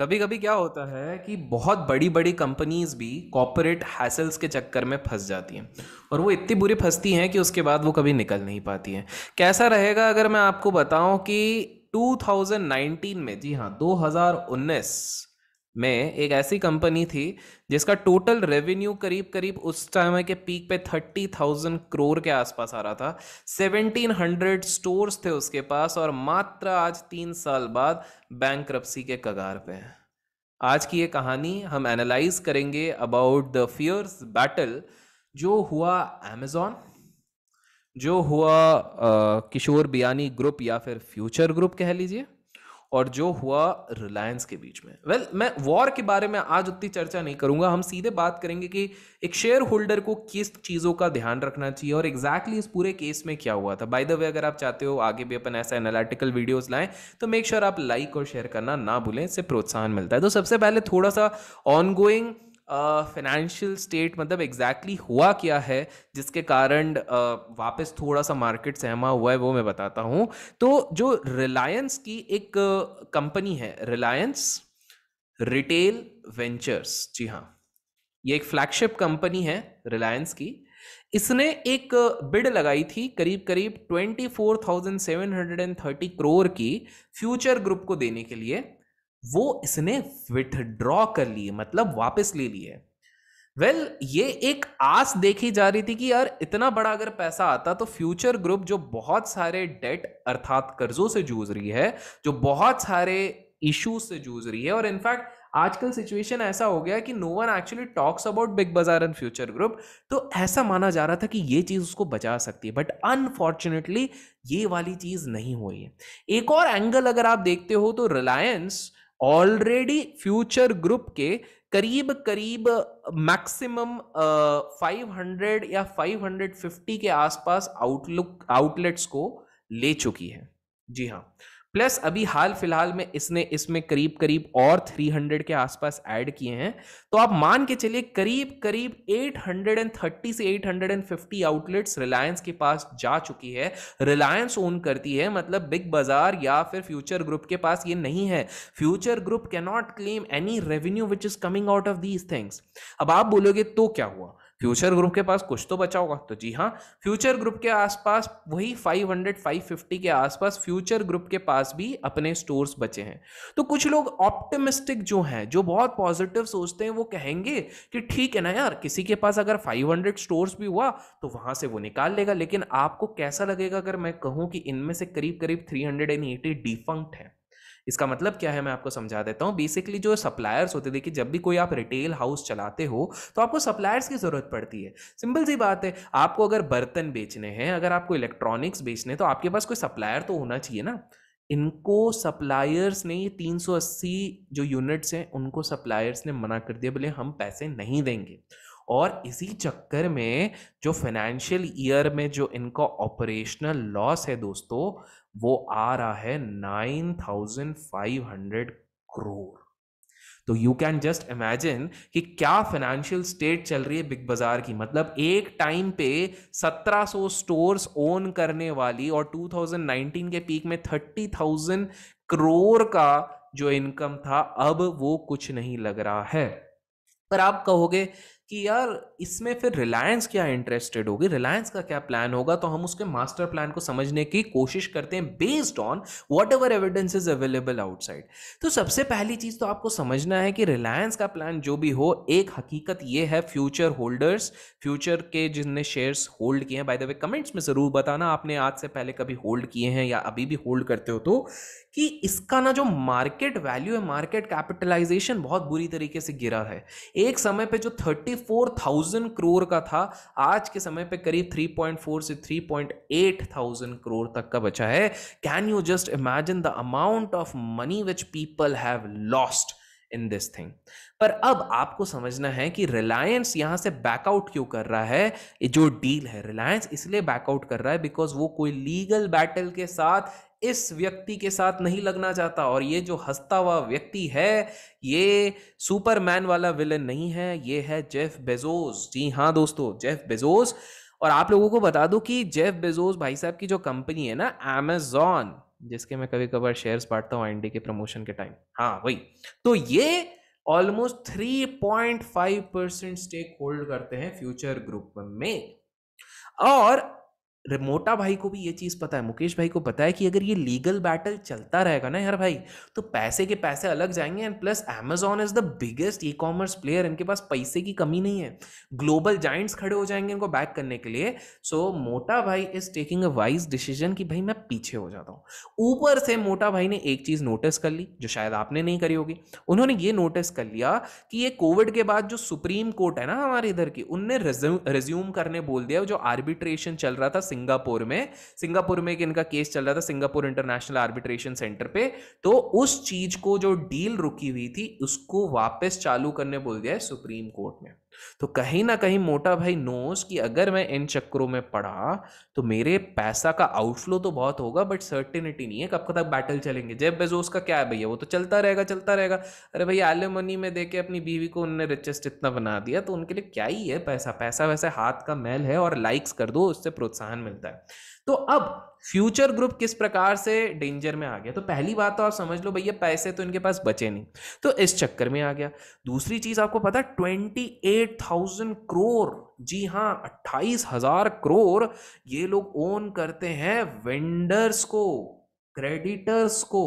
कभी कभी क्या होता है कि बहुत बड़ी बड़ी कंपनीज भी कॉपोरेट हैसल्स के चक्कर में फंस जाती हैं और वो इतनी बुरी फंसती हैं कि उसके बाद वो कभी निकल नहीं पाती हैं कैसा रहेगा अगर मैं आपको बताऊं कि 2019 में जी हाँ 2019 में एक ऐसी कंपनी थी जिसका टोटल रेवेन्यू करीब करीब उस समय के पीक पे थर्टी थाउजेंड करोर के आसपास आ रहा था सेवनटीन हंड्रेड स्टोर्स थे उसके पास और मात्र आज तीन साल बाद बैंक के कगार पे है आज की ये कहानी हम एनालाइज करेंगे अबाउट द फियर्स बैटल जो हुआ एमेजॉन जो हुआ आ, किशोर बियानी ग्रुप या फिर फ्यूचर ग्रुप कह लीजिए और जो हुआ रिलायंस के बीच में वेल well, मैं वॉर के बारे में आज उतनी चर्चा नहीं करूंगा हम सीधे बात करेंगे कि एक शेयर होल्डर को किस चीज़ों का ध्यान रखना चाहिए और एग्जैक्टली exactly इस पूरे केस में क्या हुआ था बाय द वे अगर आप चाहते हो आगे भी अपन ऐसा एनालिटिकल वीडियोस लाएं तो मेक श्योर sure आप लाइक और शेयर करना ना भूलें इससे प्रोत्साहन मिलता है तो सबसे पहले थोड़ा सा ऑनगोइंग फाइनेंशियल uh, स्टेट मतलब एग्जैक्टली exactly हुआ क्या है जिसके कारण uh, वापस थोड़ा सा मार्केट सहमा हुआ है वो मैं बताता हूँ तो जो रिलायंस की एक कंपनी है रिलायंस रिटेल वेंचर्स जी हाँ ये एक फ्लैगशिप कंपनी है रिलायंस की इसने एक बिड लगाई थी करीब करीब twenty four thousand seven hundred and thirty crore की फ्यूचर ग्रुप को देने के लिए वो इसने विथड्रॉ कर लिए मतलब वापस ले लिए वेल well, ये एक आस देखी जा रही थी कि यार इतना बड़ा अगर पैसा आता तो फ्यूचर ग्रुप जो बहुत सारे डेट अर्थात कर्जों से जूझ रही है जो बहुत सारे इश्यूज से जूझ रही है और इनफैक्ट आजकल सिचुएशन ऐसा हो गया कि no one actually talks about Big Bazaar and Future Group तो ऐसा माना जा रहा था कि ये चीज़ उसको बचा सकती है बट अनफॉर्चुनेटली ये वाली चीज़ नहीं हुई है एक और एंगल अगर आप देखते हो तो रिलायंस ऑलरेडी फ्यूचर ग्रुप के करीब करीब मैक्सिमम फाइव हंड्रेड या फाइव हंड्रेड फिफ्टी के आसपास आउटलुक आउटलेट्स को ले चुकी है जी हाँ प्लस अभी हाल फिलहाल में इसने इसमें करीब करीब और 300 के आसपास ऐड किए हैं तो आप मान के चलिए करीब करीब 830 से 850 आउटलेट्स रिलायंस के पास जा चुकी है रिलायंस ओन करती है मतलब बिग बाजार या फिर फ्यूचर ग्रुप के पास ये नहीं है Future Group cannot claim any revenue which is coming out of these things अब आप बोलोगे तो क्या हुआ फ्यूचर ग्रुप के पास कुछ तो बचा होगा तो जी हाँ फ्यूचर ग्रुप के आसपास वही 500 550 के आसपास फ्यूचर ग्रुप के पास भी अपने स्टोर्स बचे हैं तो कुछ लोग ऑप्टिमिस्टिक जो हैं जो बहुत पॉजिटिव सोचते हैं वो कहेंगे कि ठीक है ना यार किसी के पास अगर 500 स्टोर्स भी हुआ तो वहां से वो निकाल लेगा लेकिन आपको कैसा लगेगा अगर मैं कहूँ कि इनमें से करीब करीब थ्री हंड्रेड डिफंक्ट है इसका मतलब क्या है मैं आपको समझा देता हूँ बेसिकली जो सप्लायर्स होते देखिए जब भी कोई आप रिटेल हाउस चलाते हो तो आपको सप्लायर्स की ज़रूरत पड़ती है सिंपल सी बात है आपको अगर बर्तन बेचने हैं अगर आपको इलेक्ट्रॉनिक्स बेचने हैं तो आपके पास कोई सप्लायर तो होना चाहिए ना इनको सप्लायर्स ने ये 380 जो यूनिट्स हैं उनको सप्लायर्स ने मना कर दिया बोले हम पैसे नहीं देंगे और इसी चक्कर में जो फाइनेंशियल ईयर में जो इनका ऑपरेशनल लॉस है दोस्तों वो आ रहा है nine thousand five hundred crore तो यू कैन जस्ट इमेजिन कि क्या फाइनेंशियल स्टेट चल रही है बिग बाजार की मतलब एक टाइम पे 1700 स्टोर्स ओन करने वाली और 2019 के पीक में 30,000 करोड़ का जो इनकम था अब वो कुछ नहीं लग रहा है पर आप कहोगे कि यार इसमें फिर रिलायंस क्या इंटरेस्टेड होगी रिलायंस का क्या प्लान होगा तो हम उसके मास्टर प्लान को समझने की कोशिश करते हैं based on whatever evidence is available outside तो सबसे पहली चीज़ तो आपको समझना है कि रिलायंस का प्लान जो भी हो एक हकीकत ये है फ्यूचर होल्डर्स फ्यूचर के जिनने शेयर्स होल्ड किए हैं बाय द वे कमेंट्स में ज़रूर बताना आपने आज से पहले कभी होल्ड किए हैं या अभी भी होल्ड करते हो तो कि इसका ना जो मार्केट वैल्यू है मार्केट कैपिटलाइजेशन बहुत बुरी तरीके से गिरा है एक समय पे जो थर्टी फोर थाउजेंड करोड़ का था आज के समय पे करीब थ्री पॉइंट फोर से three point eight thousand crore तक का बचा है can you just imagine the amount of money which people have lost in this thing पर अब आपको समझना है कि रिलायंस यहां से बैकआउट क्यों कर रहा है जो डील है रिलायंस इसलिए बैकआउट कर रहा है बिकॉज वो कोई लीगल बैटल के साथ इस व्यक्ति के साथ नहीं लगना चाहता और ये जो हंसता हुआ व्यक्ति है ये सुपरमैन वाला विलन नहीं है ये है जेफ बेजोस जी हाँ दोस्तों जेफ बेजोस और आप लोगों को बता दूं कि जेफ बेजोस भाई साहब की जो कंपनी है ना अमेजॉन जिसके मैं कभी कभार शेयर्स बांटता हूँ एनडी के प्रमोशन के टाइम हाँ वही तो ये ऑलमोस्ट 3.5 परसेंट स्टेक होल्ड करते हैं फ्यूचर ग्रुप में और मोटा भाई को भी ये चीज़ पता है मुकेश भाई को पता है कि अगर ये लीगल बैटल चलता रहेगा ना यार भाई तो पैसे के पैसे अलग जाएंगे and plus Amazon is the biggest e commerce player इनके पास पैसे की कमी नहीं है ग्लोबल जाइंट्स खड़े हो जाएंगे इनको बैक करने के लिए सो so, Mota Bhai is taking a wise decision कि भाई मैं पीछे हो जाता हूँ ऊपर से मोटा भाई ने एक चीज़ नोटिस कर ली जो शायद आपने नहीं करी होगी उन्होंने ये नोटिस कर लिया कि ये कोविड के बाद जो सुप्रीम कोर्ट है ना हमारे इधर की उनने रिज्यूम करने बोल दिया जो आर्बिट्रेशन चल रहा था सिंगापुर में सिंगापुर में एक इनका केस चल रहा था सिंगापुर इंटरनेशनल आर्बिट्रेशन सेंटर पे तो उस चीज को जो डील रुकी हुई थी उसको वापस चालू करने बोल दिया है सुप्रीम कोर्ट ने तो कहीं ना कहीं मोटा भाई नोस कि अगर मैं इन चक्रों में पड़ा तो मेरे पैसा का आउटफ्लो तो बहुत होगा बट सर्टिनिटी नहीं है कब तक बैटल चलेंगे जेब बेजोस का क्या है भैया वो तो चलता रहेगा चलता रहेगा अरे भाई आले मनी में देके अपनी बीवी को उनने रिचेस्ट इतना बना दिया तो उनके लिए क्या ही है पैसा पैसा वैसे हाथ का मैल है और लाइक्स कर दो उससे प्रोत्साहन ध्यान मिलता है तो अब फ्यूचर ग्रुप किस प्रकार से डेंजर में आ गया तो पहली बात तो आप समझ लो भैया पैसे तो इनके पास बचे नहीं तो इस चक्कर में आ गया दूसरी चीज आपको पता ट्वेंटी एट थाउजेंड क्रोर जी हाँ अट्ठाईस हजार क्रोर ये लोग ओन करते हैं वेंडर्स को क्रेडिटर्स को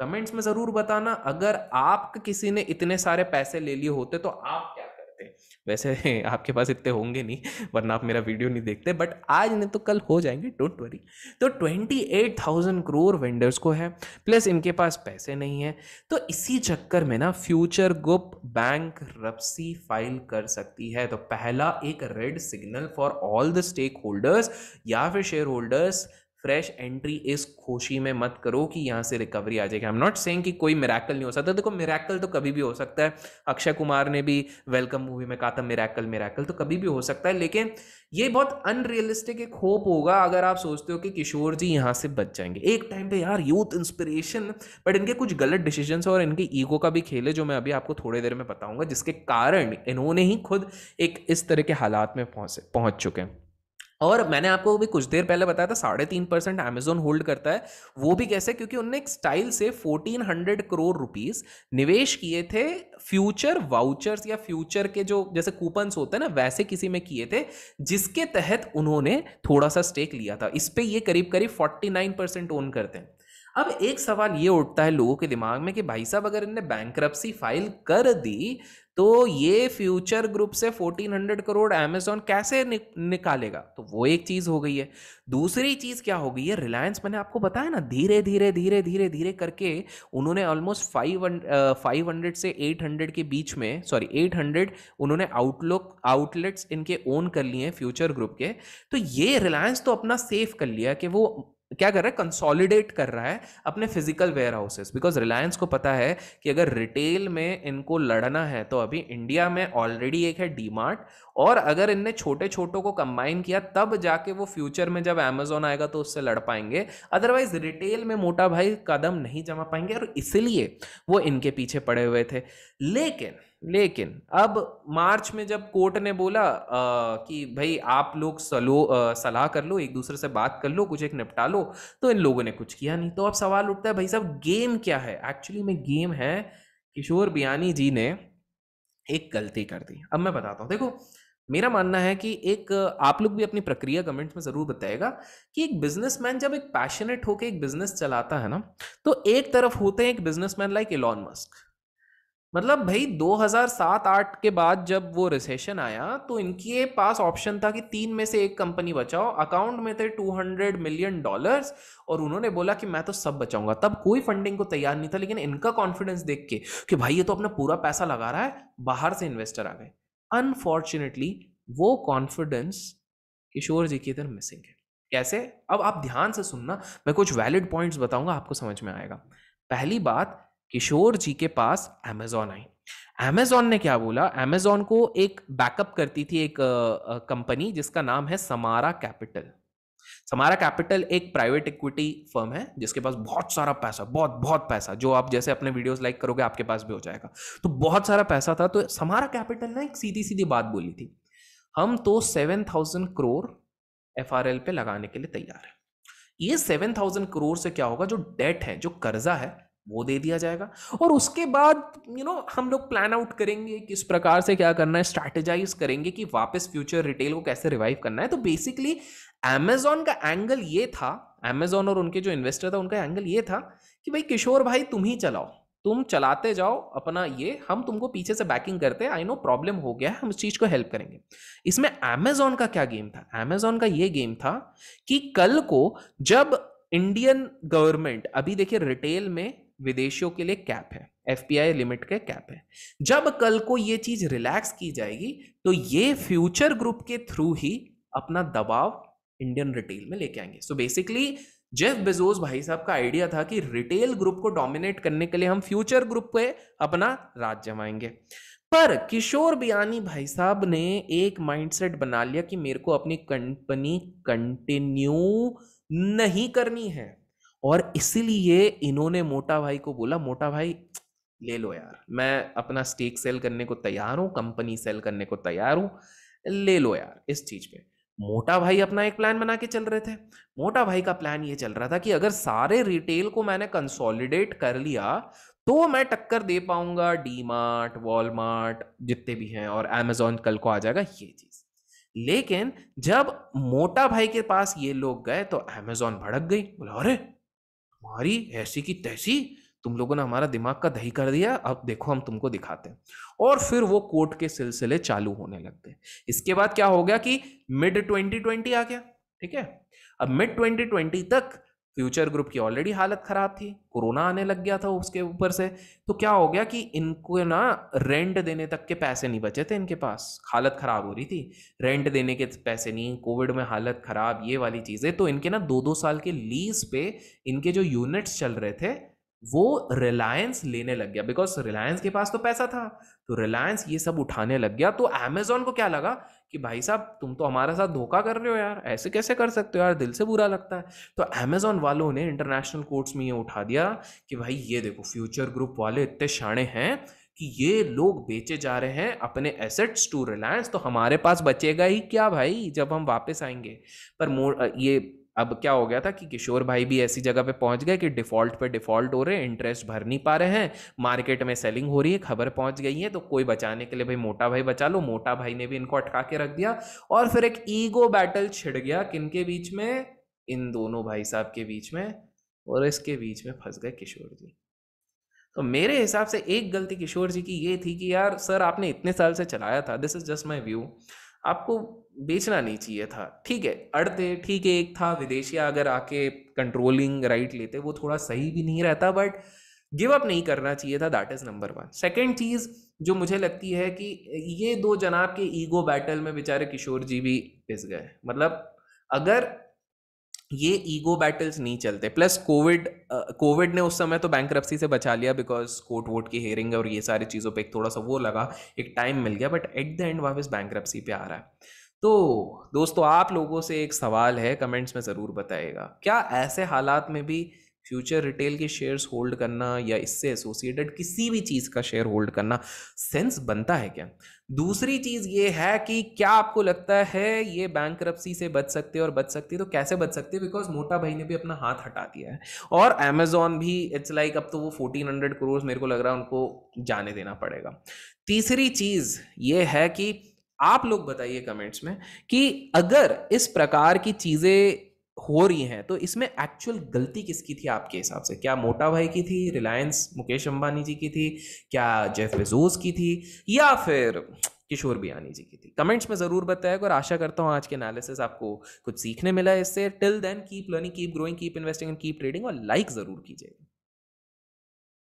कमेंट्स में जरूर बताना अगर आप किसी ने इतने सारे पैसे ले लिए होते तो आप क्या वैसे आपके पास इतने होंगे नहीं वरना आप मेरा वीडियो नहीं देखते बट आज नहीं तो कल हो जाएंगे डोंट वरी तो twenty eight thousand crore vendors को है प्लस इनके पास पैसे नहीं है तो इसी चक्कर में ना Future Group bankruptcy file कर सकती है तो पहला एक red signal for all the stakeholders या फिर शेयर होल्डर्स फ्रेश एंट्री इस खुशी में मत करो कि यहाँ से रिकवरी आ जाएगी आई एम नॉट सेइंग कि कोई मिराकल नहीं हो सकता देखो मिराकल तो कभी भी हो सकता है अक्षय कुमार ने भी वेलकम मूवी में कहा था मेराकल मेराकल तो कभी भी हो सकता है लेकिन ये बहुत अनरियलिस्टिक एक होप होगा अगर आप सोचते हो कि किशोर जी यहाँ से बच जाएंगे एक टाइम पे यार यूथ इंस्पिरेशन बट इनके कुछ गलत डिसीजन और इनके ईगो का भी खेल है जो मैं अभी आपको थोड़ी देर में बताऊंगा जिसके कारण इन्होंने ही खुद एक इस तरह के हालात में पहुंचे पहुंच चुके हैं और मैंने आपको भी कुछ देर पहले बताया था साढ़े तीन परसेंट अमेजोन होल्ड करता है वो भी कैसे क्योंकि उनने एक स्टाइल से फोर्टीन हंड्रेड करोड़ रुपीस निवेश किए थे फ्यूचर वाउचर्स या फ्यूचर के जो जैसे कूपन्स होते हैं ना वैसे किसी में किए थे जिसके तहत उन्होंने थोड़ा सा स्टेक लिया था इस पर ये करीब करीब फोर्टी नाइन परसेंट ओन करते हैं अब एक सवाल ये उठता है लोगों के दिमाग में कि भाई साहब अगर इनने बैंक फाइल कर दी तो ये फ्यूचर ग्रुप से 1400 करोड़ अमेजोन कैसे नि, निकालेगा तो वो एक चीज़ हो गई है दूसरी चीज़ क्या हो गई है रिलायंस मैंने आपको बताया ना धीरे धीरे धीरे धीरे धीरे करके उन्होंने ऑलमोस्ट फाइव फाइव हंड्रेड से एट हंड्रेड के बीच में सॉरी एट हंड्रेड उन्होंने आउटलुक आउटलेट्स इनके ओन कर लिए हैं फ्यूचर ग्रुप के तो ये रिलायंस तो अपना सेफ कर लिया कि वो क्या कर रहा है कंसोलिडेट कर रहा है अपने physical warehouses because Reliance को पता है कि अगर रिटेल में इनको लड़ना है तो अभी इंडिया में ऑलरेडी एक है मार्ट और अगर इनने छोटे छोटों को कंबाइन किया तब जाके वो फ्यूचर में जब अमेजोन आएगा तो उससे लड़ पाएंगे अदरवाइज रिटेल में मोटा भाई कदम नहीं जमा पाएंगे और इसलिए वो इनके पीछे पड़े हुए थे लेकिन लेकिन अब मार्च में जब कोर्ट ने बोला आ, कि भाई आप लोग सलो सलाह कर लो एक दूसरे से बात कर लो कुछ एक निपटा लो तो इन लोगों ने कुछ किया नहीं तो अब सवाल उठता है भाई साहब गेम क्या है एक्चुअली में गेम है किशोर बियानी जी ने एक गलती कर दी अब मैं बताता हूँ देखो मेरा मानना है कि एक आप लोग भी अपनी प्रक्रिया कमेंट्स में ज़रूर बताएगा कि एक बिजनेसमैन जब एक पैशनेट होकर एक बिजनेस चलाता है ना तो एक तरफ होते हैं एक बिजनेसमैन लाइक इलॉन मस्क मतलब भाई 2007-8 के बाद जब वो रिसेशन आया तो इनके पास ऑप्शन था कि तीन में से एक कंपनी बचाओ अकाउंट में थे 200 मिलियन डॉलर्स और उन्होंने बोला कि मैं तो सब बचाऊंगा तब कोई फंडिंग को तैयार नहीं था लेकिन इनका कॉन्फिडेंस देख के कि भाई ये तो अपना पूरा पैसा लगा रहा है बाहर से इन्वेस्टर आ गए अनफॉर्चुनेटली वो कॉन्फिडेंस किशोर जी की इधर मिसिंग है कैसे अब आप ध्यान से सुनना मैं कुछ वैलिड पॉइंट्स बताऊंगा आपको समझ में आएगा पहली बात किशोर जी के पास अमेजोन आई अमेजोन ने क्या बोला अमेजोन को एक बैकअप करती थी एक कंपनी जिसका नाम है समारा कैपिटल समारा कैपिटल एक प्राइवेट इक्विटी फर्म है जिसके पास बहुत सारा पैसा बहुत बहुत पैसा जो आप जैसे अपने वीडियोस लाइक करोगे आपके पास भी हो जाएगा तो बहुत सारा पैसा था तो समारा कैपिटल ने एक सीधी सीधी बात बोली थी हम तो सेवन थाउजेंड करोर एफ पे लगाने के लिए तैयार है ये सेवन थाउजेंड करोर से क्या होगा जो डेट है जो कर्जा है वो दे दिया जाएगा और उसके बाद यू नो हम लोग प्लान आउट करेंगे किस प्रकार से क्या करना है स्ट्रैटेजाइज करेंगे कि वापस फ्यूचर रिटेल को कैसे रिवाइव करना है तो बेसिकली अमेजोन का एंगल ये था अमेजोन और उनके जो इन्वेस्टर था उनका एंगल ये था कि भाई किशोर भाई तुम ही चलाओ तुम चलाते जाओ अपना ये हम तुमको पीछे से बैकिंग करते हैं आई नो प्रॉब्लम हो गया है हम इस चीज़ को हेल्प करेंगे इसमें अमेजोन का क्या गेम था अमेजोन का ये गेम था कि कल को जब इंडियन गवर्नमेंट अभी देखिए रिटेल में विदेशियों के लिए कैप है एफ लिमिट के कैप है जब कल को ये चीज रिलैक्स की जाएगी तो ये फ्यूचर ग्रुप के थ्रू ही अपना दबाव इंडियन रिटेल में लेके आएंगे सो बेसिकली जेफ बेजोस भाई साहब का आइडिया था कि रिटेल ग्रुप को डोमिनेट करने के लिए हम फ्यूचर ग्रुप पे अपना राज जमाएंगे पर किशोर बियानी भाई साहब ने एक माइंडसेट बना लिया कि मेरे को अपनी कंपनी कंटिन्यू नहीं करनी है और इसीलिए इन्होंने मोटा भाई को बोला मोटा भाई ले लो यार मैं अपना स्टेक सेल करने को तैयार हूँ कंपनी सेल करने को तैयार हूँ ले लो यार इस चीज पे मोटा भाई अपना एक प्लान बना के चल रहे थे मोटा भाई का प्लान ये चल रहा था कि अगर सारे रिटेल को मैंने कंसोलिडेट कर लिया तो मैं टक्कर दे पाऊंगा डी मार्ट वॉलमार्ट जितने भी हैं और अमेजोन कल को आ जाएगा ये चीज लेकिन जब मोटा भाई के पास ये लोग गए तो अमेजोन भड़क गई बोला अरे हमारी ऐसी की तैसी तुम लोगों ने हमारा दिमाग का दही कर दिया अब देखो हम तुमको दिखाते हैं और फिर वो कोर्ट के सिलसिले चालू होने लग गए इसके बाद क्या हो गया कि मिड 2020 आ गया ठीक है अब मिड 2020 तक फ्यूचर ग्रुप की ऑलरेडी हालत ख़राब थी कोरोना आने लग गया था उसके ऊपर से तो क्या हो गया कि इनको ना रेंट देने तक के पैसे नहीं बचे थे इनके पास हालत ख़राब हो रही थी रेंट देने के पैसे नहीं कोविड में हालत ख़राब ये वाली चीज़ें तो इनके ना दो दो साल के लीज पे इनके जो यूनिट्स चल रहे थे वो रिलायंस लेने लग गया बिकॉज रिलायंस के पास तो पैसा था तो रिलायंस ये सब उठाने लग गया तो अमेजोन को क्या लगा कि भाई साहब तुम तो हमारे साथ धोखा कर रहे हो यार ऐसे कैसे कर सकते हो यार दिल से बुरा लगता है तो अमेजोन वालों ने इंटरनेशनल कोर्ट्स में ये उठा दिया कि भाई ये देखो फ्यूचर ग्रुप वाले इतने शाणे हैं कि ये लोग बेचे जा रहे हैं अपने एसेट्स टू रिलायंस तो हमारे पास बचेगा ही क्या भाई जब हम वापस आएंगे पर मोर ये अब क्या हो गया था कि किशोर भाई भी ऐसी जगह पे पहुंच गए कि डिफॉल्ट पे डिफॉल्ट हो रहे हैं इंटरेस्ट भर नहीं पा रहे हैं मार्केट में सेलिंग हो रही है खबर पहुंच गई है तो कोई बचाने के लिए भाई मोटा भाई बचा लो मोटा भाई ने भी इनको अटका के रख दिया और फिर एक ईगो बैटल छिड़ गया किन के बीच में इन दोनों भाई साहब के बीच में और इसके बीच में फंस गए किशोर जी तो मेरे हिसाब से एक गलती किशोर जी की ये थी कि यार सर आपने इतने साल से चलाया था this is just my view आपको बेचना नहीं चाहिए था ठीक है अड़ते ठीक है एक था विदेशिया अगर आके कंट्रोलिंग राइट लेते वो थोड़ा सही भी नहीं रहता बट गिव अप नहीं करना चाहिए था that is number one second चीज़ जो मुझे लगती है कि ये दो जनाब के ईगो बैटल में बेचारे किशोर जी भी पिस गए मतलब अगर ये ईगो बैटल्स नहीं चलते प्लस कोविड कोविड ने उस समय तो बैंक से बचा लिया बिकॉज कोर्ट वोट की हेयरिंग और ये सारी चीज़ों पे एक थोड़ा सा वो लगा एक टाइम मिल गया बट एट द एंड वापस बैंक पे आ रहा है तो दोस्तों आप लोगों से एक सवाल है कमेंट्स में ज़रूर बताइएगा क्या ऐसे हालात में भी फ्यूचर रिटेल के शेयर्स होल्ड करना या इससे एसोसिएटेड किसी भी चीज़ का शेयर होल्ड करना सेंस बनता है क्या दूसरी चीज ये है कि क्या आपको लगता है ये बैंक से बच सकते और बच सकती है तो कैसे बच सकती है बिकॉज मोटा भाई ने भी अपना हाथ हटा दिया है और अमेजोन भी इट्स लाइक like, अब तो वो फोर्टीन हंड्रेड करोड़ मेरे को लग रहा है उनको जाने देना पड़ेगा तीसरी चीज ये है कि आप लोग बताइए कमेंट्स में कि अगर इस प्रकार की चीजें हो रही हैं तो इसमें एक्चुअल गलती किसकी थी आपके हिसाब से क्या मोटा भाई की थी रिलायंस मुकेश अंबानी जी की थी क्या जेफ बेजोस की थी या फिर किशोर बियानी जी की थी कमेंट्स में ज़रूर बताएगा और आशा करता हूँ आज के एनालिसिस आपको कुछ सीखने मिला है इससे till then keep learning keep growing keep investing and keep trading और लाइक ज़रूर कीजिएगा